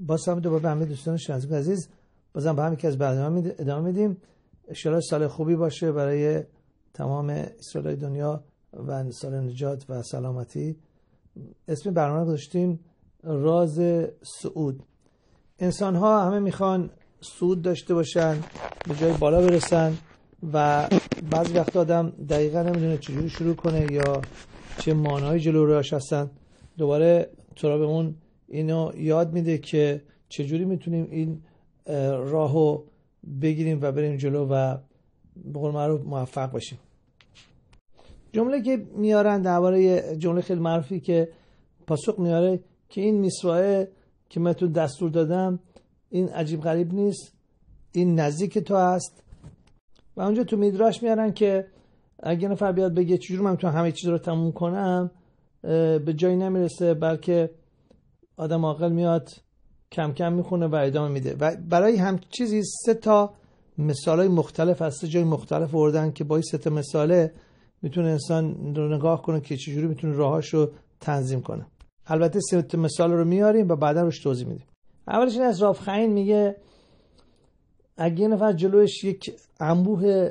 با سلام دوباره به همه دوستان شنوندگان عزیز بازم به همین که از برنامه ادامه میدیم انشالله سال خوبی باشه برای تمام اسرائیل دنیا و سال نجات و سلامتی اسم برنامه گذاشتیم راز سعود انسان ها همه میخوان سود داشته باشن به جای بالا برسن و بعضی وقت آدم دقیقا نمیدونه چجوری شروع کنه یا چه مانای جلو راش هستن دوباره تو به اون اینو یاد میده که چجوری میتونیم این راهو بگیریم و بریم جلو و به قول معروف موفق باشیم جمله که میارن درباره جمله خیلی معروفی که پاسخ میاره که این میسواه که من تو دستور دادم این عجیب غریب نیست این نزدیک تو هست و اونجا تو میدراش میارن که اگه نفر بیاد بگه چجور من تو همه چیز رو تموم کنم به جایی نمیرسه بلکه آدم عاقل میاد کم کم میخونه و ادامه میده و برای هم چیزی سه تا مثال های مختلف از سه جای مختلف آوردن که با این سه تا مثاله میتونه انسان رو نگاه کنه که چجوری میتونه راهاش رو تنظیم کنه البته سه تا مثال رو میاریم و بعدا روش توضیح میدیم اولش این از رافخین میگه اگه یه نفر جلوش یک انبوه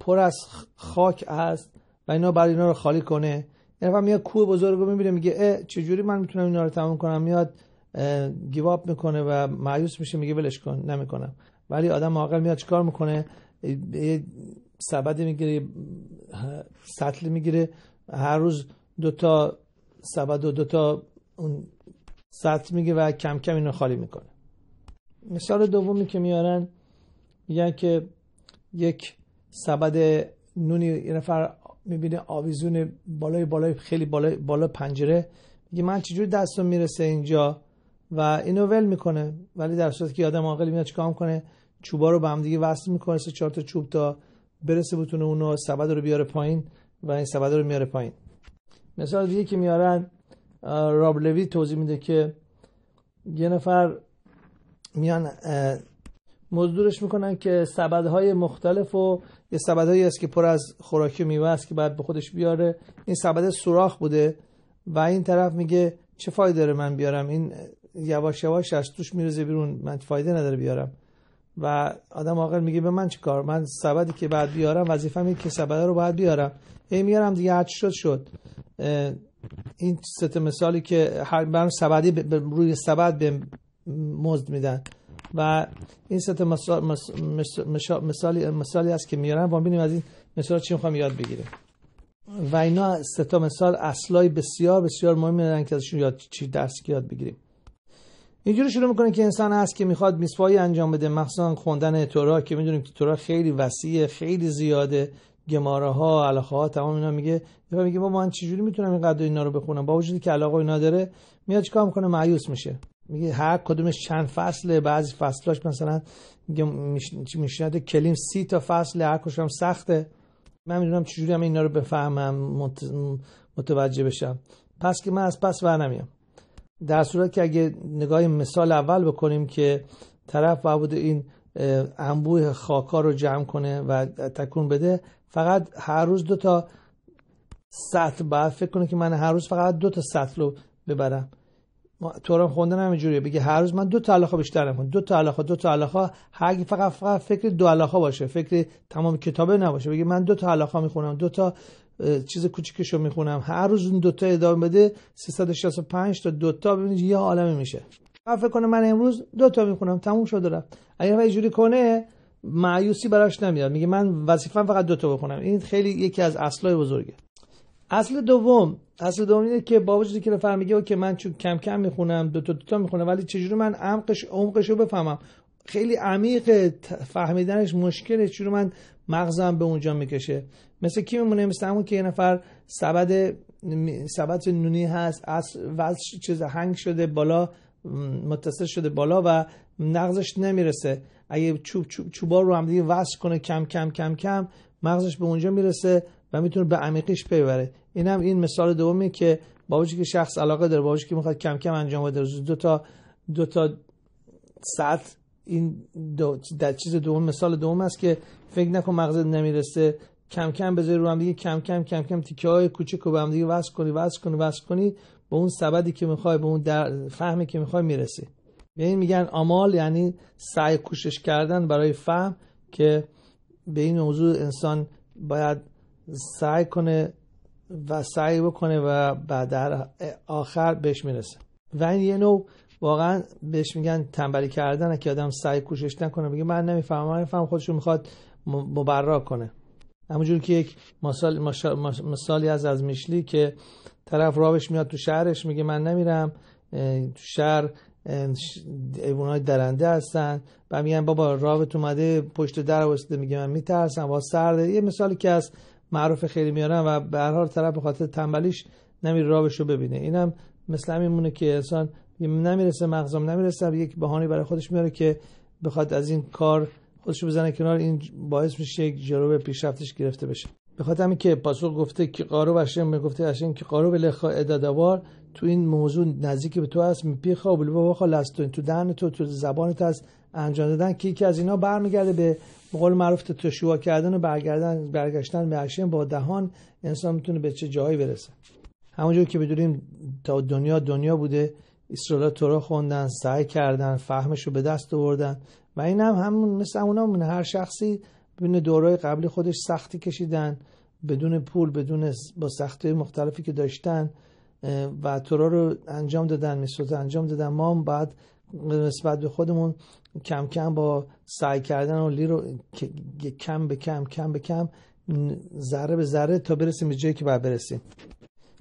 پر از خاک است و اینا برای اینا رو خالی کنه یعنی میاد کوه بزرگ رو میبینه میگه چجوری من میتونم اینا رو تموم کنم میاد گیواب میکنه و معیوس میشه میگه ولش کن نمیکنم ولی آدم عاقل میاد چیکار میکنه یه سبدی میگیره سطل میگیره هر روز دو تا سبد و دو تا اون سطل میگه و کم کم اینو خالی میکنه مثال دومی که میارن میگن که یک سبد نونی یه نفر میبینه آویزون بالای بالای خیلی بالای بالا پنجره میگه من چجوری دستم میرسه اینجا و اینو ول میکنه ولی در صورت که آدم عاقل میاد چیکار کنه چوبا رو به هم دیگه وصل میکنه سه چهار تا چوب تا برسه بتونه اونو سبد رو بیاره پایین و این سبد رو میاره پایین مثال دیگه که میارن راب لوی توضیح میده که یه نفر میان مزدورش میکنن که سبدهای مختلف و یه سبدهایی است که پر از خوراکی میوه است که بعد به خودش بیاره این سبد سوراخ بوده و این طرف میگه چه فایده داره من بیارم این یواش یواش از توش میرزه بیرون من فایده نداره بیارم و آدم عاقل میگه به من کار من سبدی که بعد بیارم وظیفه‌م اینه که سبده رو باید بیارم ای میارم دیگه هرچی شد شد این ست مثالی که هر من سبدی روی سبد به مزد میدن و این ست تا مثال مثالی است که میارن و ببینیم از این مثال چی میخوام یاد بگیریم و اینا سه تا مثال اصلای بسیار بسیار مهمی دارن که ازشون یاد چی درس یاد بگیریم اینجوری شروع میکنه که انسان هست که میخواد میسوایی انجام بده مخصوصا خوندن تورا که میدونیم که تورا خیلی وسیعه خیلی زیاده گماره ها علاقه ها تمام اینا میگه یه میگه با من چجوری میتونم اینقدر اینا رو بخونم با وجودی که علاقه اینا داره میاد چیکار میکنه معیوس میشه میگه هر کدومش چند فصله بعضی فصلاش مثلا میگه میشنده کلیم سی تا فصل هر کشم سخته من میدونم چجوری هم اینا رو بفهمم متوجه بشم پس که من از پس ور نمیام در صورت که اگه نگاه مثال اول بکنیم که طرف بوده این انبوه خاکا رو جمع کنه و تکون بده فقط هر روز دو تا سطل باید فکر کنه که من هر روز فقط دو تا سطل رو ببرم تو هم خوندن بگه هر روز من دو تا علاقه بیشتر دو تا علاقه دو تا علاقه هر فقط فقط فکر دو علاقه باشه فکر تمام کتابه نباشه بگه من دو تا علاقه میخونم دو تا چیز کوچیکشو میخونم هر روز اون دو تا ادامه بده 365 تا دو تا ببینید یه عالمه میشه فکر کنه من امروز دو تا میخونم تموم شد رفت اگر اینجوری کنه معیوسی براش نمیاد میگه من وظیفم فقط دو تا بخونم این خیلی یکی از اصلای بزرگه اصل دوم اصل دوم اینه که با وجود که نفر میگه که من چون کم کم میخونم دو تا دو تا میخونم ولی چجوری من عمقش عمقش رو بفهمم خیلی عمیق فهمیدنش مشکله چجوری من مغزم به اونجا میکشه مثل کی میمونه مثل همون که یه نفر سبد سبد نونی هست از وزش چیز هنگ شده بالا متصل شده بالا و نغزش نمیرسه اگه چوب, چوب چوبا رو هم دیگه وصل کنه کم کم کم کم مغزش به اونجا میرسه و میتونه به عمیقیش ببره این هم این مثال دومی که با که شخص علاقه داره باوجی که میخواد کم کم انجام بده دو تا دو تا ساعت این دو در چیز دوم مثال دوم است که فکر نکن مغزت نمیرسه کم کم بذاری رو هم دیگه کم کم کم کم تیکه های کوچیک رو به هم دیگه وصل کنی وصل کنی وصل کنی به اون سبدی که میخوای به اون در فهمی که میخوای میرسی به یعنی این میگن آمال یعنی سعی کوشش کردن برای فهم که به این موضوع انسان باید سعی کنه و سعی بکنه و بعد در آخر بهش میرسه و این یه نوع واقعا بهش میگن تنبلی کردن که آدم سعی کوشش نکنه میگه من نمیفهمم من خودش خودشو میخواد مبرا کنه همونجور که یک مثال مثالی از از میشلی که طرف رابش میاد تو شهرش میگه من نمیرم تو شهر ایوان درنده هستن و میگن بابا رابط اومده پشت در واسطه میگه من میترسم با سرده یه مثالی که از معروف خیلی میارن و به هر حال طرف به خاطر تنبلیش نمیره راهش رو ببینه اینم مثل همین که انسان نمیرسه مغزم نمیرسه یک بهانه برای خودش میاره که بخواد از این کار خودش بزنه کنار این باعث میشه یک جلو پیشرفتش گرفته بشه بخواد خاطر همین که پاسخ گفته که قارو بشه میگفته اشن که قارو به لخا ادادوار تو این موضوع نزدیک به تو هست میپی خواب لبا تو دهن تو تو زبان تو انجام دادن که یکی از اینا برمیگرده به به قول معروف تشوا کردن و برگردن برگشتن به با دهان انسان میتونه به چه جایی برسه همونجور که بدونیم تا دنیا دنیا بوده اسرائیل تورا خوندن سعی کردن فهمش رو به دست آوردن و این هم همون مثل من هر شخصی بین دورای قبلی خودش سختی کشیدن بدون پول بدون با سختی مختلفی که داشتن و تورا رو انجام دادن مثل انجام دادن ما هم بعد نسبت به خودمون کم کم با سعی کردن و رو کم به کم کم به کم ذره به ذره تا برسیم به جایی که باید برسیم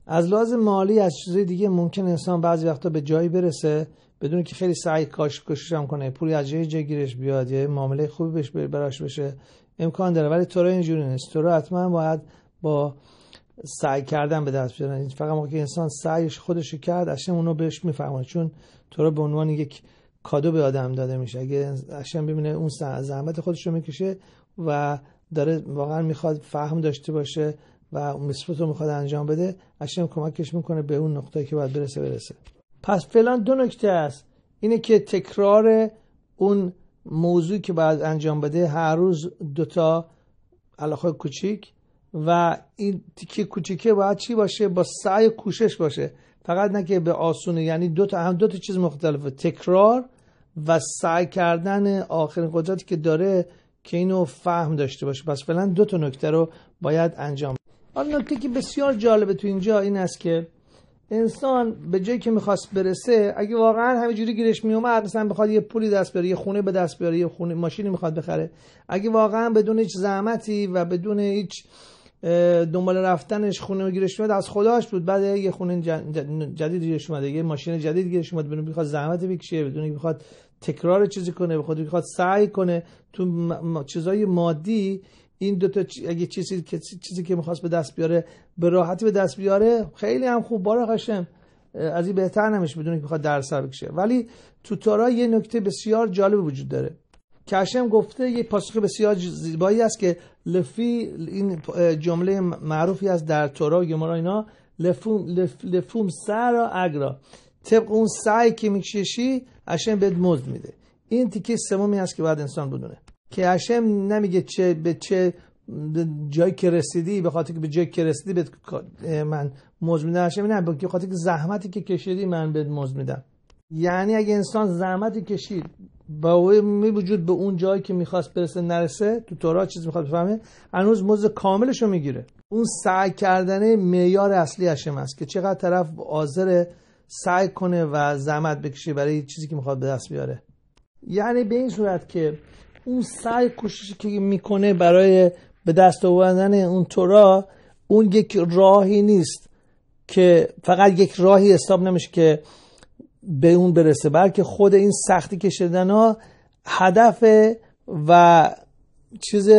از لحاظ مالی از چیز دیگه ممکن انسان بعضی وقتا به جایی برسه بدون که خیلی سعی کاش هم کنه پول از جای جای گیرش بیاد یه معامله خوبی براش بشه امکان داره ولی تو اینجوری نیست تو حتما باید با سعی کردن به دست بیارن فقط موقع که انسان سعیش خودشو کرد اشم اونو بهش میفهمونه چون تو رو به عنوان یک کادو به آدم داده میشه اگه اشم ببینه اون زحمت خودش رو میکشه و داره واقعا میخواد فهم داشته باشه و مصفت رو میخواد انجام بده اشم کمکش میکنه به اون نقطه که باید برسه برسه پس فعلا دو نکته است اینه که تکرار اون موضوعی که باید انجام بده هر روز دوتا علاقه کوچیک و این تیکه کوچیکه باید چی باشه با سعی کوشش باشه فقط نه که به آسونه یعنی دو تا هم دو تا چیز مختلفه تکرار و سعی کردن آخرین قدرتی که داره که اینو فهم داشته باشه پس فعلا دو تا نکته رو باید انجام حالا نکته که بسیار جالبه تو اینجا این است که انسان به جایی که میخواست برسه اگه واقعا همینجوری گیرش میومد مثلا بخواد یه پولی دست بیاره یه خونه به دست بیاره یه خونه ماشینی میخواد بخره اگه واقعا بدون هیچ زحمتی و بدون هیچ دنبال رفتنش خونه گیرش میاد از خداش بود بعد یه خونه جدید گیرش اومد یه ماشین جدید گیرش اومد بدون میخواد زحمت بکشه بدون اینکه بخواد تکرار چیزی کنه بخواد بخواد سعی کنه تو چیزای مادی این دو تا اگه چیزی که چیزی که میخواست به دست بیاره به راحتی به دست بیاره خیلی هم خوب بار قشم از این بهتر نمیشه بدون اینکه بخواد در سر بکشه ولی تو تورا یه نکته بسیار جالب وجود داره کشم گفته یه پاسخ بسیار زیبایی است که لفی این جمله معروفی از در تورا و گمارا اینا لفوم, لف لفوم سرا اگرا طبق اون سعی که میکششی عشم بهت مزد میده این تیکه سمومی هست که باید انسان بدونه که عشم نمیگه چه به چه جایی که رسیدی به خاطر که به جایی که رسیدی بهت من مزد میدم عشم نه به خاطر که زحمتی که کشیدی من بهت مزد میدم یعنی اگه انسان زحمتی کشید با می وجود به اون جایی که میخواست برسه نرسه تو تورا چیز میخواد بفهمه هنوز موز کاملش رو میگیره اون سعی کردن معیار اصلی هشم است که چقدر طرف حاضر سعی کنه و زحمت بکشه برای چیزی که میخواد به دست بیاره یعنی به این صورت که اون سعی کوششی که میکنه برای به دست آوردن اون تورا اون یک راهی نیست که فقط یک راهی حساب نمیشه که به اون برسه بلکه خود این سختی کشیدن ها هدف و چیز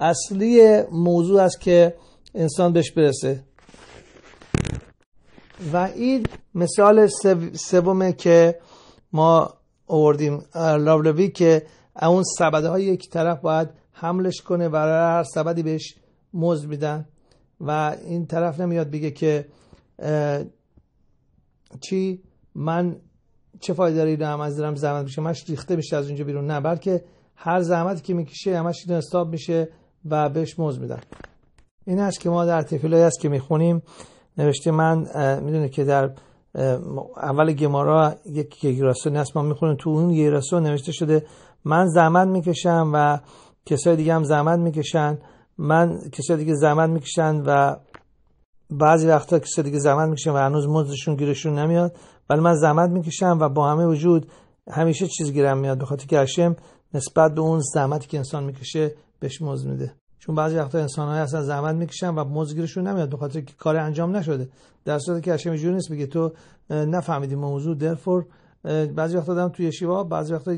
اصلی موضوع است که انسان بهش برسه و این مثال سومه که ما آوردیم لاولوی که اون سبده های یک طرف باید حملش کنه و هر سبدی بهش موز میدن و این طرف نمیاد بگه که چی من چه فایده داره اینو هم از دارم زحمت میشه منش ریخته میشه از اینجا بیرون نه بلکه هر زحمتی که میکشه همش این استاب میشه و بهش موز میدن این است که ما در تفیلای است که میخونیم نوشته من میدونه که در اول گمارا یک گیراسون هست ما میخونیم تو اون گیراسون نوشته شده من زحمت میکشم و کسای دیگه هم زحمت میکشن من کسای دیگه زحمت میکشن و بعضی وقتا که دیگه زحمت میکشن و هنوز مزدشون گیرشون نمیاد ولی من زحمت میکشم و با همه وجود همیشه چیز گیرم میاد بخاطر که هشم نسبت به اون زحمتی که انسان میکشه بهش مزد میده چون بعضی وقتا انسان های اصلا زحمت میکشن و گیرشون نمیاد بخاطر که کار انجام نشده در صورتی که هشم اینجوری نیست میگه تو نفهمیدی موضوع درفور بعضی وقتا دادم توی شیوا بعضی وقتا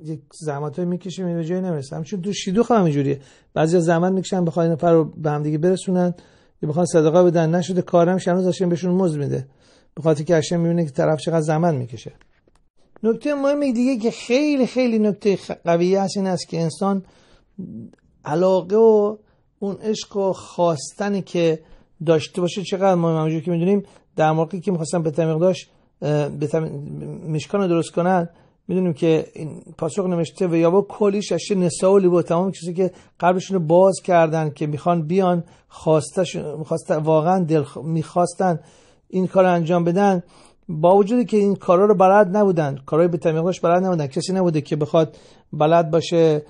یک زحمت های میکشیم به جایی نمیرسه همچون تو شیدوخ هم اینجوریه بعضی زحمت میکشن بخواد نفر رو به دیگه برسونن که بخوان صدقه بدن نشده کارم شنوز هاشم بهشون مزد میده به خاطر که هاشم میبینه که طرف چقدر زمان میکشه نکته مهم دیگه که خیلی خیلی نکته قویه هست این است که انسان علاقه و اون عشق و خواستنی که داشته باشه چقدر مهم همجور که میدونیم در موقعی که میخواستن به داشت به مشکان درست کنن میدونیم که این پاسخ نوشته و یا با کلی شش نساولی بود تمام کسی که قبلشون رو باز کردن که میخوان بیان خواسته واقعا دل میخواستن این کار رو انجام بدن با وجودی که این کارا رو بلد نبودن کارهای به تمیقش بلد نبودن کسی نبوده که بخواد بلد باشه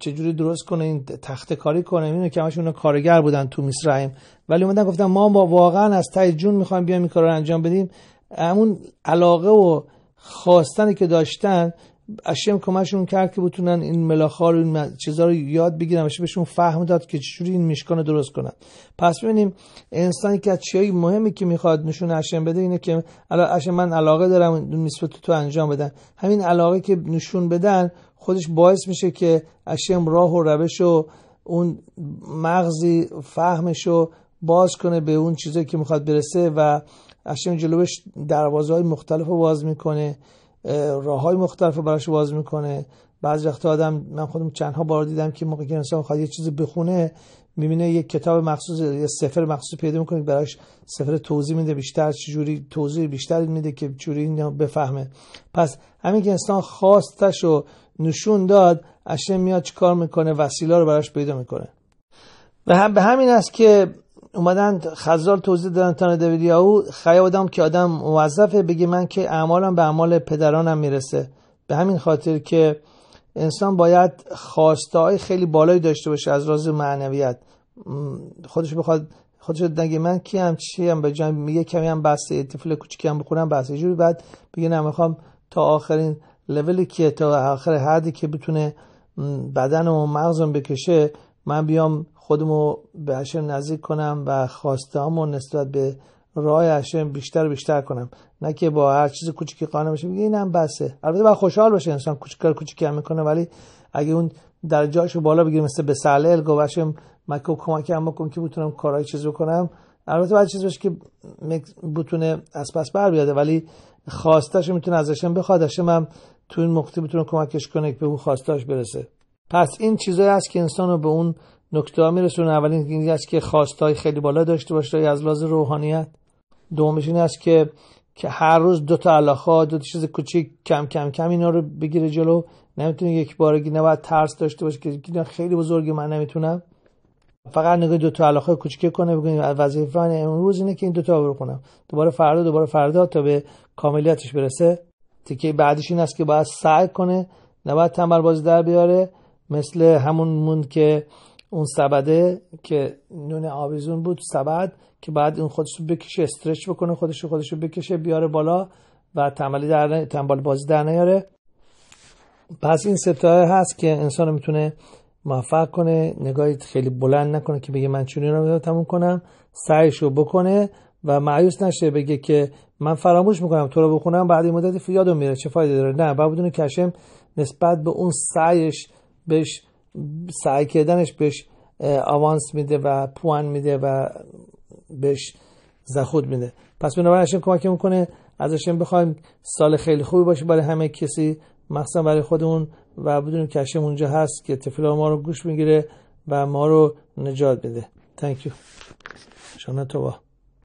چجوری درست کنه این تخت کاری کنه اینو که همشون کارگر بودن تو میسرایم ولی اومدن گفتن ما با واقعا از تای جون میخوایم بیایم این کارا رو انجام بدیم همون علاقه و خواستنی که داشتن اشیم کمکشون کرد که بتونن این ملاخا رو این چیزا رو یاد بگیرن و بهشون فهم داد که چجوری این میشکان رو درست کنن پس ببینیم انسانی که از چیزای مهمی که میخواد نشون اشیم بده اینه که الان من علاقه دارم نسبت تو انجام بدن همین علاقه که نشون بدن خودش باعث میشه که اشیم راه و روش و اون مغزی فهمش و باز کنه به اون چیزایی که میخواد برسه و اشیم جلوش دروازه های مختلف رو باز میکنه راه های مختلف رو براش باز میکنه بعضی وقت آدم من خودم چند چندها بار دیدم که موقع که انسان یه چیزی بخونه میبینه یک کتاب مخصوص یه سفر مخصوص پیدا میکنه براش سفر توضیح میده بیشتر چجوری توضیح بیشتر میده که چجوری بفهمه پس همین که انسان خواستش رو نشون داد اشه میاد چیکار میکنه وسیله رو براش پیدا میکنه و هم به همین است که اومدن خزال توضیح دادن او دویدیاهو خیال که آدم موظفه بگی من که اعمالم به اعمال پدرانم میرسه به همین خاطر که انسان باید خواستهای خیلی بالایی داشته باشه از راز معنویت خودش بخواد خودش نگه من کی هم چی هم به میگه کمی هم بسته اتفاق کوچیکی هم بخورم بسته جوری بعد بگه نه میخوام تا آخرین لولی که تا آخر حدی که بتونه بدن و مغزم بکشه من بیام خودمو به هشم نزدیک کنم و خواسته نسبت به راه هشم بیشتر بیشتر کنم نه که با هر چیز کوچیکی قانع بشه میگه اینم بسه البته باید خوشحال باشه انسان کوچیک کوچیکی هم میکنه ولی اگه اون در جاشو بالا بگیریم مثل به الگو گوشم مکو کمک هم بکنم که بتونم کارای چیز کنم البته بعد چیز باشه که بتونه از پس بر بیاده ولی خواستش میتونه ازشم بخواد هم تو این بتونه کمکش کنه که به اون خواستاش برسه پس این چیزایی است که انسان رو به اون نکته ها میرسونه اولین این است که خواستای خیلی بالا داشته باشه از لحاظ روحانیت دومش این است که که هر روز دو تا علاقه دو تا چیز کوچیک کم کم کم اینا رو بگیره جلو نمیتونه یک بارگی نباید ترس داشته باشه که اینا خیلی بزرگی من نمیتونم فقط نگاه دو تا علاقه کوچیک کنه بگین وظیفه من امروز اینه که این دو تا رو کنم دوباره فردا دوباره فردا تا به کاملیتش برسه تیکه بعدش این است که باید سعی کنه نباید تنبر بازی در بیاره مثل همون موند که اون سبده که نون آویزون بود سبد که بعد اون خودش بکشه استرچ بکنه خودش رو خودش رو بکشه بیاره بالا و تعملی در تنبال بازی در نیاره پس این ستای هست که انسان میتونه موفق کنه نگاهی خیلی بلند نکنه که بگه من چونی رو تموم کنم سعیشو بکنه و معیوس نشه بگه که من فراموش میکنم تو رو بخونم بعد این مدتی یادم میره چه فایده داره نه بعد بدون کشم نسبت به اون سعیش بهش سعی کردنش بهش آوانس میده و پوان میده و بهش زخود میده پس بنابراین هشم کمک میکنه از بخوایم سال خیلی خوبی باشه برای همه کسی مخصوصا برای خودمون و بدونیم که هشم اونجا هست که تفلا ما رو گوش میگیره و ما رو نجات میده تانکیو شانه تو